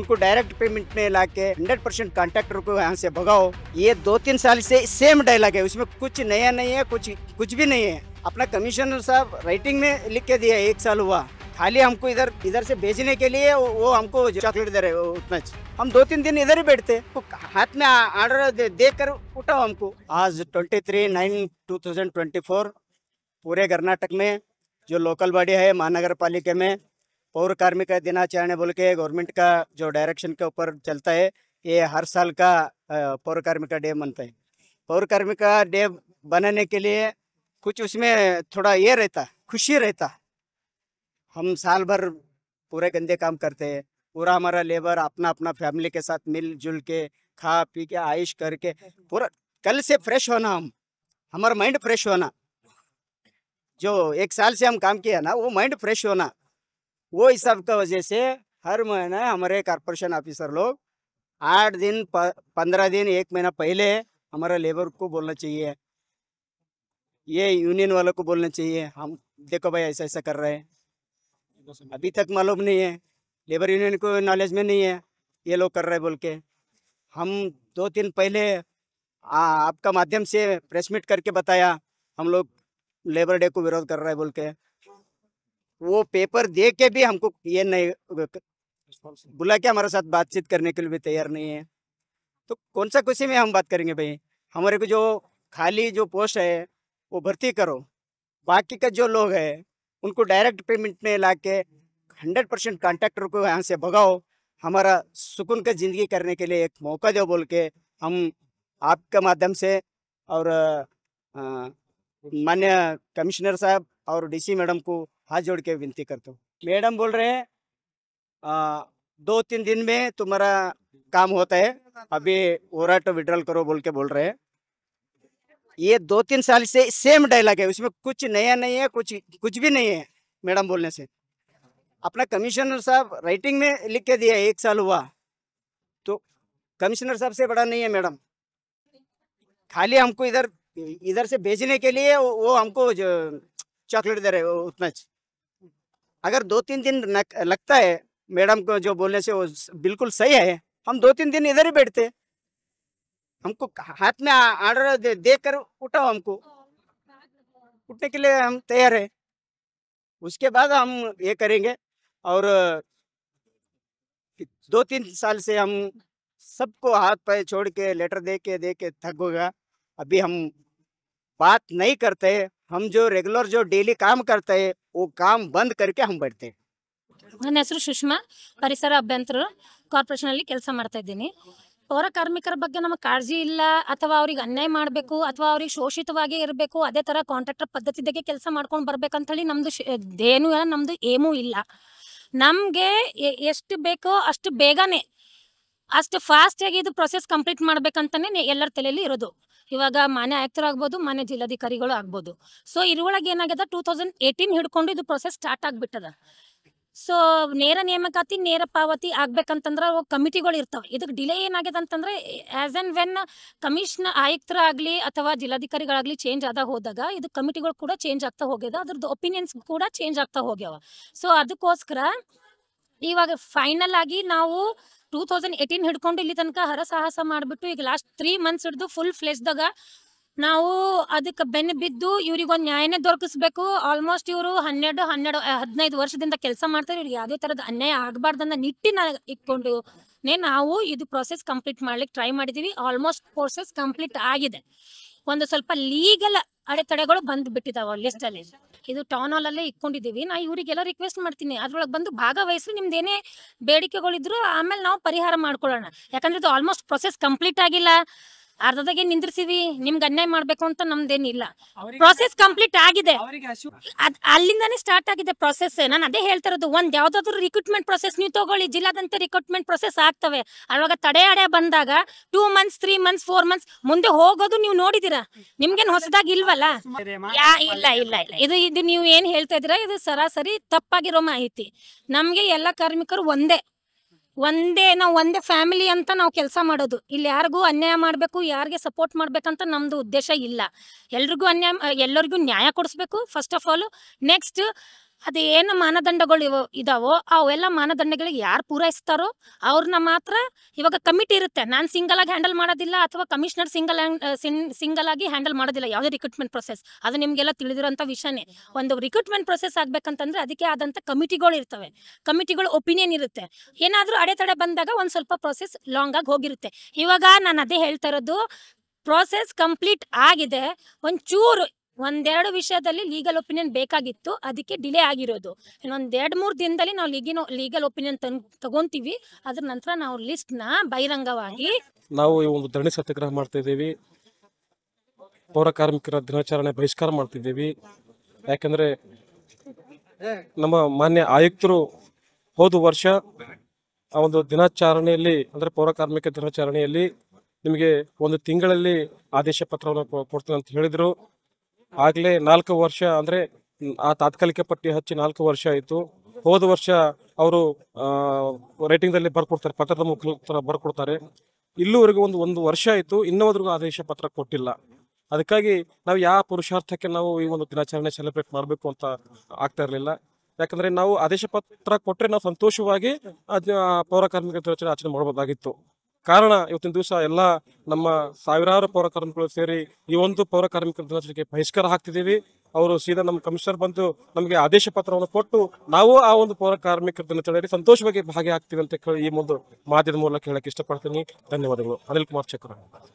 उनको direct payment में ला के हंड्रेड परसेंट कॉन्ट्रेक्टर को यहाँ से भगाओ ये दो तीन साल से सेम डायलॉग है उसमें कुछ नया नहीं है कुछ कुछ भी नहीं है अपना कमिश्नर साहब राइटिंग में लिख के दिया एक साल हुआ खाली हमको इधर इधर से भेजने के लिए वो हमको चॉकलेट दे रहे उतना हम दो तीन दिन इधर ही बैठते हाथ में ऑर्डर दे, दे कर उठाओ हमको आज twenty three nine two thousand twenty four पूरे कर्नाटक में जो लोकल बॉडी है महानगर पालिका में पौर कार्मिक दिनाचरण बोल के गवर्नमेंट का जो डायरेक्शन के ऊपर चलता है ये हर साल का पौर कार्मिक डे बनता है पौर कार्मिक डे बनाने के लिए कुछ उसमें थोड़ा ये रहता खुशी रहता हम साल भर पूरे गंदे काम करते हैं पूरा हमारा लेबर अपना अपना फैमिली के साथ मिलजुल के खा पी के आइश करके पूरा कल से फ्रेश होना हम हमारा माइंड फ्रेश होना जो एक साल से हम काम किया ना वो माइंड फ्रेश होना वो इस सब का वजह से हर महीने हमारे कारपोरेशन ऑफिसर लोग आठ दिन पंद्रह दिन एक महीना पहले हमारे लेबर को बोलना चाहिए ये यूनियन वालों को बोलना चाहिए हम देखो भाई ऐसा ऐसा कर रहे हैं अभी तक मालूम नहीं है लेबर यूनियन को नॉलेज में नहीं है ये लोग कर रहे बोल के हम दो तीन पहले आ, आपका माध्यम से प्रेस मीट करके बताया हम लोग लेबर डे को विरोध कर रहे हैं बोल के वो पेपर दे के भी हमको ये नहीं बुला के हमारे साथ बातचीत करने के लिए भी तैयार नहीं है तो कौन सा खुशी में हम बात करेंगे भाई हमारे को जो खाली जो पोस्ट है वो भर्ती करो बाकी का जो लोग है उनको डायरेक्ट पेमेंट में ला के हंड्रेड परसेंट कॉन्ट्रेक्टर को यहाँ से भगाओ हमारा सुकून का जिंदगी करने के लिए एक मौका दो बोल के हम आपके माध्यम से और मान्य कमिश्नर साहब और डीसी मैडम को हाथ जोड़ के विनती करता हूँ मैडम बोल रहे हैं दो तीन दिन में तुम्हारा काम होता है अभी ओराट विड्रॉल करो बोल के बोल रहे हैं ये दो तीन साल से सेम डायलॉग है उसमें कुछ नया नहीं है कुछ कुछ भी नहीं है मैडम बोलने से अपना कमिश्नर साहब राइटिंग में लिख के दिया एक साल हुआ तो कमिश्नर साहब से बड़ा नहीं है मैडम खाली हमको इधर इधर से भेजने के लिए वो हमको चॉकलेट दे रहे उतना अगर दो तीन दिन लगता है मैडम को जो बोलने से वो बिल्कुल सही है हम दो तीन दिन इधर ही बैठते हमको हाथ में ऑर्डर दे, दे कर उठाओ हमको उठने के लिए हम तैयार है उसके बाद हम ये करेंगे और दो तीन साल से हम सबको हाथ पैर छोड़ के लेटर दे के दे के थक होगा अभी हम बात नहीं करते हम जो रेगुलर जो डेली काम करते हैं वो ಕಾಮ್ ಬಂದ್ ಕರಿಕೆ ಹಂಗೆ ಬರ್ತೇವೆ ನನ್ನ ಹೆಸರು ಸುಷ್ಮಾ ಪರಿಸರ ಅಭ್ಯಂತರರು ಕಾರ್ಪೊರೇಷನಲ್ಲಿ ಕೆಲಸ ಮಾಡ್ತಾ ಇದ್ದೀನಿ ಪೌರ ಕಾರ್ಮಿಕರ ಬಗ್ಗೆ ನಮಗೆ ಕಾಳಜಿ ಇಲ್ಲ ಅಥವಾ ಅವ್ರಿಗೆ ಅನ್ಯಾಯ ಮಾಡಬೇಕು ಅಥವಾ ಅವ್ರಿಗೆ ಶೋಷಿತವಾಗಿ ಇರಬೇಕು ಅದೇ ಥರ ಕಾಂಟ್ರಾಕ್ಟರ್ ಪದ್ಧತಿದಾಗೆ ಕೆಲಸ ಮಾಡ್ಕೊಂಡು ಬರ್ಬೇಕಂತ ಹೇಳಿ ನಮ್ದು ಏನು ನಮ್ದು ಏಮೂ ಇಲ್ಲ ನಮಗೆ ಎಷ್ಟು ಬೇಕೋ ಅಷ್ಟು ಬೇಗನೆ ಅಷ್ಟು ಫಾಸ್ಟಾಗಿ ಇದು ಪ್ರೊಸೆಸ್ ಕಂಪ್ಲೀಟ್ ಮಾಡ್ಬೇಕಂತಾನೆ ಎಲ್ಲರ ತಲೆಯಲ್ಲಿ ಇರೋದು ಇವಾಗ ಮಾನ್ಯ ಆಗ್ಬೋದು ಮಾನ್ಯ ಜಿಲ್ಲಾಧಿಕಾರಿಗಳು ಆಗ್ಬೋದು ಸೊ ಇದ್ರೊಳಗೆ ಏನಾಗ್ಯದ ಟೂ ತೌಸಂಡ್ ಏಯ್ಟೀನ್ ಹಿಡ್ಕೊಂಡು ಇದು ಪ್ರೊಸೆಸ್ ಸ್ಟಾರ್ಟ್ ಆಗ್ಬಿಟ್ಟದ ಸೊ ನೇರ ನೇಮಕಾತಿ ನೇರ ಪಾವತಿ ಅವು ಕಮಿಟಿಗಳು ಇರ್ತಾವ ಇದಕ್ಕೆ ಡಿಲೇ ಏನಾಗಿದೆ ಅಂತಂದ್ರೆ ಆಸ್ ಅಂಡ್ ವೆನ್ ಕಮಿಷನ್ ಆಯುಕ್ತರಾಗ್ಲಿ ಅಥವಾ ಜಿಲ್ಲಾಧಿಕಾರಿಗಳಾಗ್ಲಿ ಚೇಂಜ್ ಆದ ಹೋದಾಗ ಇದು ಕಮಿಟಿಗಳು ಕೂಡ ಚೇಂಜ್ ಆಗ್ತಾ ಹೋಗ್ಯದ ಅದ್ರದ್ದು ಒಪಿನಿಯನ್ಸ್ ಕೂಡ ಚೇಂಜ್ ಆಗ್ತಾ ಹೋಗ್ಯಾವ ಸೊ ಅದಕ್ಕೋಸ್ಕರ ಇವಾಗ ಫೈನಲ್ ಆಗಿ ನಾವು ಟೂ ತೌಸಂಡ್ ಏಟೀನ್ ಹಿಡ್ಕೊಂಡು ಇಲ್ಲಿ ತನಕ ಹರ ಸಾಹಸ ಮಾಡ್ಬಿಟ್ಟು ಈಗ ಲಾಸ್ಟ್ ತ್ರೀ ಮಂತ್ಸ್ ಹಿಡಿದು ಫುಲ್ ದಾಗ ನಾವು ಅದಕ್ಕೆ ಬೆನ್ನು ಬಿದ್ದು ಇವ್ರಿಗೊಂದು ನ್ಯಾಯನೇ ದೊರಕಿಸ್ಬೇಕು ಆಲ್ಮೋಸ್ಟ್ ಇವರು ಹನ್ನೆರಡು ಹನ್ನೆರಡು ಹದಿನೈದು ವರ್ಷದಿಂದ ಕೆಲಸ ಮಾಡ್ತಾರೆ ಇವ್ರಿಗೆ ಯಾವುದೇ ತರದ ಅನ್ಯಾಯ ಆಗಬಾರ್ದನ್ನ ನಿಟ್ಟಿನ ಇಟ್ಕೊಂಡು ನೇ ನಾವು ಇದು ಪ್ರೊಸೆಸ್ ಕಂಪ್ಲೀಟ್ ಮಾಡ್ಲಿಕ್ಕೆ ಟ್ರೈ ಮಾಡಿದೀವಿ ಆಲ್ಮೋಸ್ಟ್ ಪ್ರೋಸೆಸ್ ಕಂಪ್ಲೀಟ್ ಆಗಿದೆ ಒಂದು ಸ್ವಲ್ಪ ಲೀಗಲ್ ಅಡೆತಡೆಗಳು ಬಂದು ಲಿಸ್ಟ್ ಲಿಸ್ಟಲ್ಲಿ ಇದು ಟೌನ್ ಹಾಲ್ ಅಲ್ಲೇ ಇಟ್ಕೊಂಡಿದ್ದೀವಿ ನಾ ಇವರಿಗೆಲ್ಲ ರಿಕ್ವೆಸ್ಟ್ ಮಾಡ್ತೀನಿ ಅದ್ರೊಳಗೆ ಬಂದು ಭಾಗವಹಿಸಿ ಏನೇ ಬೇಡಿಕೆಗಳಿದ್ರು ಆಮೇಲೆ ನಾವು ಪರಿಹಾರ ಮಾಡ್ಕೊಳ್ಳೋಣ ಯಾಕಂದ್ರೆ ಇದು ಆಲ್ಮೋಸ್ಟ್ ಪ್ರೊಸೆಸ್ ಕಂಪ್ಲೀಟ್ ಆಗಿಲ್ಲ ಅರ್ಧದಾಗೆ ನಿಂದ್ರಸಿವಿ ನಿಮ್ಗೆ ಅನ್ಯಾಯ ಮಾಡ್ಬೇಕು ಅಂತ ನಮ್ದೇನಿಲ್ಲ ಪ್ರೊಸೆಸ್ ಕಂಪ್ಲೀಟ್ ಆಗಿದೆ ಅಲ್ಲಿಂದಾನೇ ಸ್ಟಾರ್ಟ್ ಆಗಿದೆ ಪ್ರೊಸೆಸ್ ನಾನು ಅದೇ ಹೇಳ್ತಾ ಇರೋದು ಒಂದ್ ಯಾವ್ದಾದ್ರು ರಿಕ್ರೂಟ್ಮೆಂಟ್ ಪ್ರೊಸೆಸ್ ನೀವು ತಗೊಳ್ಳಿ ಜಿಲ್ಲಾದಂತೆ ರಿಕ್ರೂಟ್ಮೆಂಟ್ ಪ್ರೊಸೆಸ್ ಆಗ್ತವೆ ಅವಾಗ ತಡೆ ಅಡೆ ಬಂದಾಗ two months three months four months ಮುಂದೆ ಹೋಗೋದು ನೀವು ನೋಡಿದಿರಾ ನಿಮ್ಗೆ ಹೊಸದಾಗಿ ಇಲ್ವಲ್ಲ ಇಲ್ಲ ಇಲ್ಲ ಇಲ್ಲ ಇದು ಇದು ನೀವು ಏನ್ ಹೇಳ್ತಾ ಇದೀರಾ ಇದು ಸರಾಸರಿ ತಪ್ಪಾಗಿರೋ ಮಾಹಿತಿ ನಮ್ಗೆ ಎಲ್ಲ ಕಾರ್ಮಿಕರು ಒಂದೇ ಒಂದೇ ನಾವು ಒಂದೇ ಫ್ಯಾಮಿಲಿ ಅಂತ ನಾವು ಕೆಲಸ ಮಾಡೋದು ಇಲ್ಲಿ ಯಾರಿಗೂ ಅನ್ಯಾಯ ಮಾಡಬೇಕು ಯಾರಿಗೆ ಸಪೋರ್ಟ್ ಮಾಡ್ಬೇಕಂತ ನಮ್ದು ಉದ್ದೇಶ ಇಲ್ಲ ಎಲ್ರಿಗೂ ಅನ್ಯಾಯ ಎಲ್ಲರಿಗೂ ನ್ಯಾಯ ಕೊಡಿಸ್ಬೇಕು ಫಸ್ಟ್ ಆಫ್ ಆಲ್ ನೆಕ್ಸ್ಟ್ ಅದು ಏನು ಮಾನದಂಡಗಳು ಇವ ಇದಾವೋ ಅವೆಲ್ಲ ಮಾನದಂಡಗಳಿಗೆ ಯಾರು ಪೂರೈಸ್ತಾರೋ ಅವ್ರನ್ನ ಮಾತ್ರ ಇವಾಗ ಕಮಿಟಿ ಇರುತ್ತೆ ನಾನು ಸಿಂಗಲ್ ಆಗಿ ಹ್ಯಾಂಡಲ್ ಮಾಡೋದಿಲ್ಲ ಅಥವಾ ಕಮಿಷನರ್ ಸಿಂಗಲ್ ಸಿಂಗಲ್ ಆಗಿ ಹ್ಯಾಂಡಲ್ ಮಾಡೋದಿಲ್ಲ ಯಾವುದೇ ರಿಕ್ರೂಟ್ಮೆಂಟ್ ಪ್ರೊಸೆಸ್ ಅದು ನಿಮಗೆಲ್ಲ ತಿಳಿದಿರೋಂಥ ವಿಷಯನೇ ಒಂದು ರಿಕ್ರೂಟ್ಮೆಂಟ್ ಪ್ರೊಸೆಸ್ ಆಗ್ಬೇಕಂತಂದ್ರೆ ಅದಕ್ಕೆ ಆದಂಥ ಕಮಿಟಿಗಳು ಇರ್ತವೆ ಕಮಿಟಿಗಳು ಒಪಿನಿಯನ್ ಇರುತ್ತೆ ಏನಾದರೂ ಅಡೆತಡೆ ಬಂದಾಗ ಒಂದು ಸ್ವಲ್ಪ ಪ್ರೊಸೆಸ್ ಲಾಂಗ್ ಆಗಿ ಹೋಗಿರುತ್ತೆ ಇವಾಗ ನಾನು ಅದೇ ಹೇಳ್ತಾ ಇರೋದು ಪ್ರೋಸೆಸ್ ಕಂಪ್ಲೀಟ್ ಆಗಿದೆ ಒಂಚೂರು ಒಂದೆರಡು ವಿಷಯದಲ್ಲಿ ಲೀಗಲ್ ಒಪಿನಿಯನ್ ಬೇಕಾಗಿತ್ತು ಅದಕ್ಕೆ ಡಿಲೇ ಆಗಿರೋದು ಇನ್ನೊಂದು ಎರಡು ಮೂರು ದಿನದಲ್ಲಿ ನಾವು ಲೀಗಿನ ಲೀಗಲ್ ಒಪಿನಿಯನ್ ತನ್ ತಗೊಂತೀವಿ ಅದ್ರ ನಂತರ ನಾವು ಲಿಸ್ಟ್ನ ಬಹಿರಂಗವಾಗಿ ನಾವು ಈ ಒಂದು ಧರಣಿ ಸತ್ಯಾಗ್ರಹ ಮಾಡ್ತಾ ಇದ್ದೀವಿ ಪೌರ ಕಾರ್ಮಿಕರ ದಿನಾಚರಣೆ ಬಹಿಷ್ಕಾರ ಮಾಡ್ತಿದ್ದೀವಿ ಯಾಕಂದರೆ ನಮ್ಮ ಮಾನ್ಯ ಆಯುಕ್ತರು ಹೋದ ವರ್ಷ ಆ ಒಂದು ದಿನಾಚರಣೆಯಲ್ಲಿ ಅಂದರೆ ಪೌರ ಕಾರ್ಮಿಕ ದಿನಾಚರಣೆಯಲ್ಲಿ ನಿಮಗೆ ಒಂದು ತಿಂಗಳಲ್ಲಿ ಆದೇಶ ಪತ್ರವನ್ನು ಕೊಡ್ತೀನಿ ಅಂತ ಹೇಳಿದ್ರು ಆಗಲೇ ನಾಲ್ಕು ವರ್ಷ ಅಂದ್ರೆ ಆ ತಾತ್ಕಾಲಿಕ ಪಟ್ಟಿ ಹಚ್ಚಿ ನಾಲ್ಕು ವರ್ಷ ಆಯಿತು ಹೋದ ವರ್ಷ ಅವರು ರೈಟಿಂಗ್ದಲ್ಲಿ ಬರ್ಕೊಡ್ತಾರೆ ಪತ್ರದ ಮುಖಾಂತರ ಬರ್ಕೊಡ್ತಾರೆ ಇಲ್ಲಿವರೆಗೂ ಒಂದು ಒಂದು ವರ್ಷ ಆಯಿತು ಇನ್ನೊಂದ್ರಿಗೂ ಆದೇಶ ಪತ್ರ ಕೊಟ್ಟಿಲ್ಲ ಅದಕ್ಕಾಗಿ ನಾವು ಯಾವ ಪುರುಷಾರ್ಥಕ್ಕೆ ನಾವು ಈ ಒಂದು ದಿನಾಚರಣೆ ಸೆಲೆಬ್ರೇಟ್ ಮಾಡಬೇಕು ಅಂತ ಆಗ್ತಾ ಇರಲಿಲ್ಲ ಯಾಕಂದ್ರೆ ನಾವು ಆದೇಶ ಪತ್ರ ಕೊಟ್ಟರೆ ನಾವು ಸಂತೋಷವಾಗಿ ಪೌರ ಕಾರ್ಮಿಕರ ಆಚರಣೆ ಮಾಡಬಹುದಾಗಿತ್ತು ಕಾರಣ ಇವತ್ತಿನ ದಿವಸ ಎಲ್ಲ ನಮ್ಮ ಸಾವಿರಾರು ಪೌರ ಕಾರ್ಮಿಕರು ಸೇರಿ ಈ ಒಂದು ಪೌರ ಕಾರ್ಮಿಕರ ದಿನಾಚರಣೆಗೆ ಬಹಿಷ್ಕಾರ ಹಾಕ್ತಿದ್ದೀವಿ ಅವರು ಸೀದಾ ನಮ್ಮ ಕಮಿಷನರ್ ಬಂದು ನಮಗೆ ಆದೇಶ ಪತ್ರವನ್ನು ಕೊಟ್ಟು ನಾವು ಆ ಒಂದು ಪೌರ ಕಾರ್ಮಿಕರ ದಿನಾಚರಣೆಯಲ್ಲಿ ಸಂತೋಷವಾಗಿ ಭಾಗಿಯಾಗ್ತೀವಿ ಅಂತ ಕೇಳಿ ಈ ಒಂದು ಮಾಧ್ಯಮದ ಮೂಲಕ ಹೇಳಕ್ಕೆ ಇಷ್ಟಪಡ್ತೀನಿ ಧನ್ಯವಾದಗಳು ಅನಿಲ್ ಕುಮಾರ್ ಚಕ್ರ